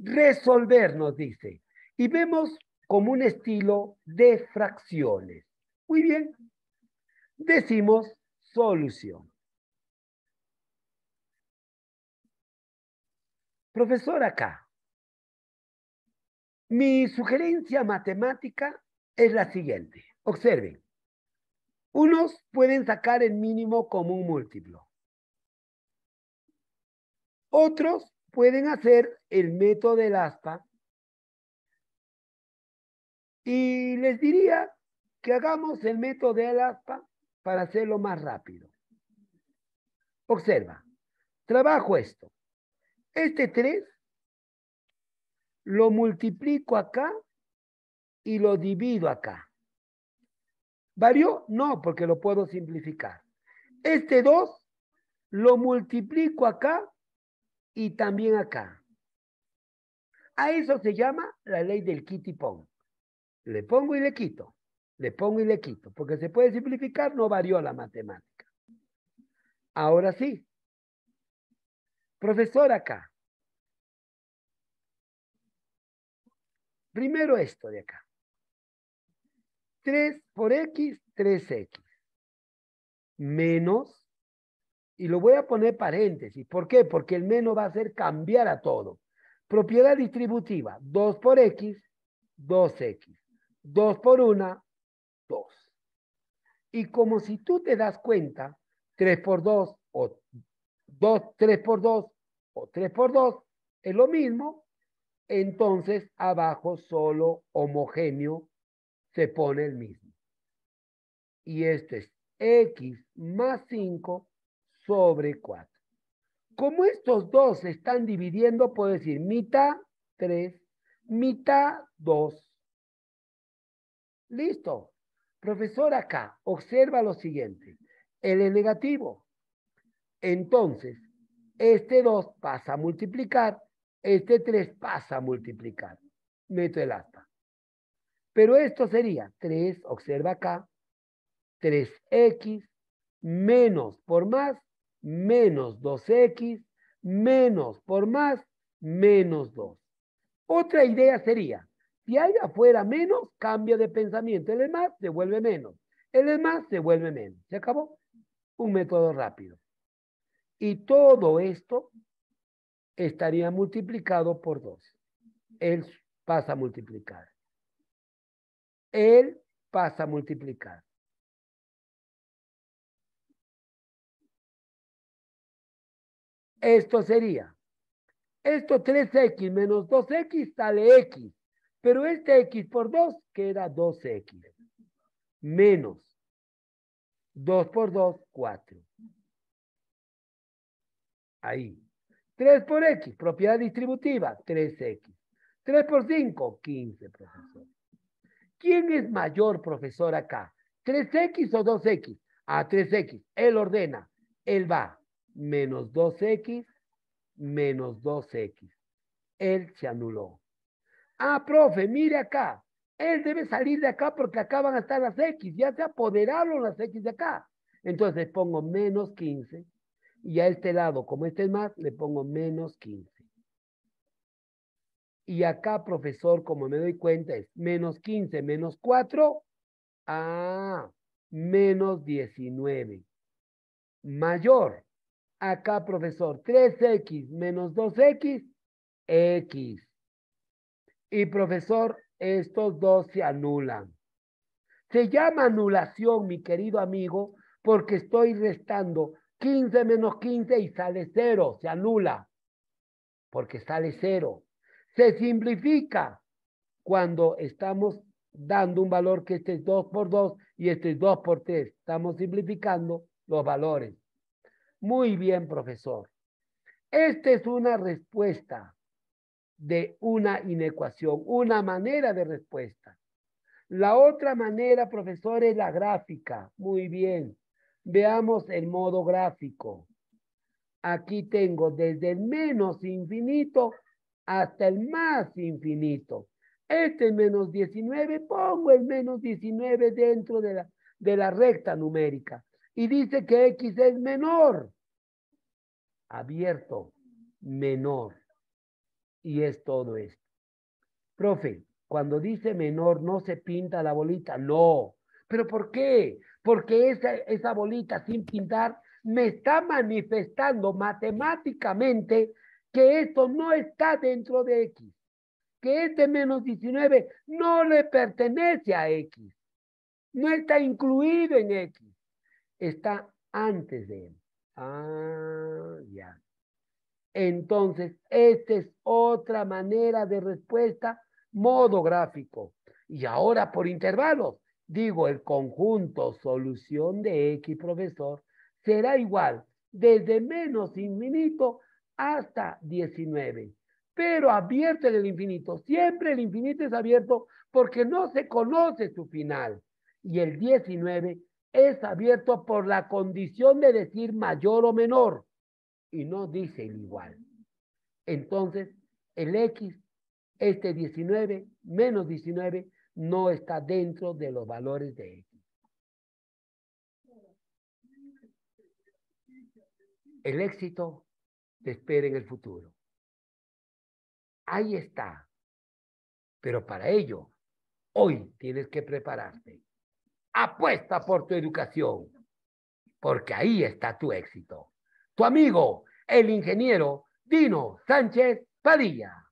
resolver, nos dice. Y vemos como un estilo de fracciones. Muy bien. Decimos solución. Profesor acá, mi sugerencia matemática es la siguiente. Observen. Unos pueden sacar el mínimo como un múltiplo. Otros pueden hacer el método del aspa y les diría que hagamos el método del aspa para hacerlo más rápido. Observa, trabajo esto. Este 3 lo multiplico acá y lo divido acá. ¿Varió? No, porque lo puedo simplificar. Este 2 lo multiplico acá y también acá. A eso se llama la ley del kit y pong Le pongo y le quito, le pongo y le quito, porque se puede simplificar, no varió la matemática. Ahora sí. Profesor acá. Primero esto de acá. 3 por x, 3x. Menos y lo voy a poner paréntesis. ¿Por qué? Porque el menos va a hacer cambiar a todo. Propiedad distributiva, 2 por X, 2X. 2 por 1, 2. Y como si tú te das cuenta, 3 por 2 o 2, 3 por 2 o 3 por 2 es lo mismo, entonces abajo solo homogéneo se pone el mismo. Y este es X más 5 sobre 4. Como estos dos se están dividiendo, puedo decir mitad 3, mitad 2. Listo. Profesor, acá observa lo siguiente. L es negativo. Entonces, este 2 pasa a multiplicar, este 3 pasa a multiplicar. Meto el asta. Pero esto sería 3, observa acá, 3x menos por más menos 2x, menos por más, menos 2. Otra idea sería, si hay afuera menos, cambia de pensamiento. El de más se vuelve menos. El de más se vuelve menos. ¿Se acabó? Un método rápido. Y todo esto estaría multiplicado por 2. Él pasa a multiplicar. Él pasa a multiplicar. Esto sería, esto 3x menos 2x sale x, pero este x por 2 queda 2x, menos 2 por 2, 4. Ahí. 3 por x, propiedad distributiva, 3x. 3 por 5, 15, profesor. ¿Quién es mayor, profesor, acá? ¿3x o 2x? A 3x. Él ordena, él va menos 2x menos 2x. Él se anuló. Ah, profe, mire acá. Él debe salir de acá porque acá van a estar las x. Ya se apoderaron las x de acá. Entonces le pongo menos 15. Y a este lado, como este es más, le pongo menos 15. Y acá, profesor, como me doy cuenta, es menos 15 menos 4. Ah, menos 19. Mayor Acá, profesor, 3x menos 2x, x. Y, profesor, estos dos se anulan. Se llama anulación, mi querido amigo, porque estoy restando 15 menos 15 y sale 0, se anula, porque sale 0. Se simplifica cuando estamos dando un valor que este es 2 por 2 y este es 2 por 3. Estamos simplificando los valores. Muy bien, profesor. Esta es una respuesta de una inecuación, una manera de respuesta. La otra manera, profesor, es la gráfica. Muy bien. Veamos el modo gráfico. Aquí tengo desde el menos infinito hasta el más infinito. Este menos 19, pongo el menos 19 dentro de la, de la recta numérica y dice que X es menor. Abierto, menor. Y es todo esto. Profe, cuando dice menor no se pinta la bolita, no. ¿Pero por qué? Porque esa, esa bolita sin pintar me está manifestando matemáticamente que esto no está dentro de X. Que este menos 19 no le pertenece a X. No está incluido en X está antes de él. Ah, ya. Entonces, esta es otra manera de respuesta, modo gráfico. Y ahora por intervalos, digo, el conjunto solución de X profesor será igual desde menos infinito hasta 19, pero abierto en el infinito. Siempre el infinito es abierto porque no se conoce su final. Y el 19 es abierto por la condición de decir mayor o menor y no dice el igual. Entonces, el X, este 19 menos 19, no está dentro de los valores de X. El éxito te espera en el futuro. Ahí está. Pero para ello, hoy tienes que prepararte apuesta por tu educación, porque ahí está tu éxito. Tu amigo, el ingeniero Dino Sánchez Padilla.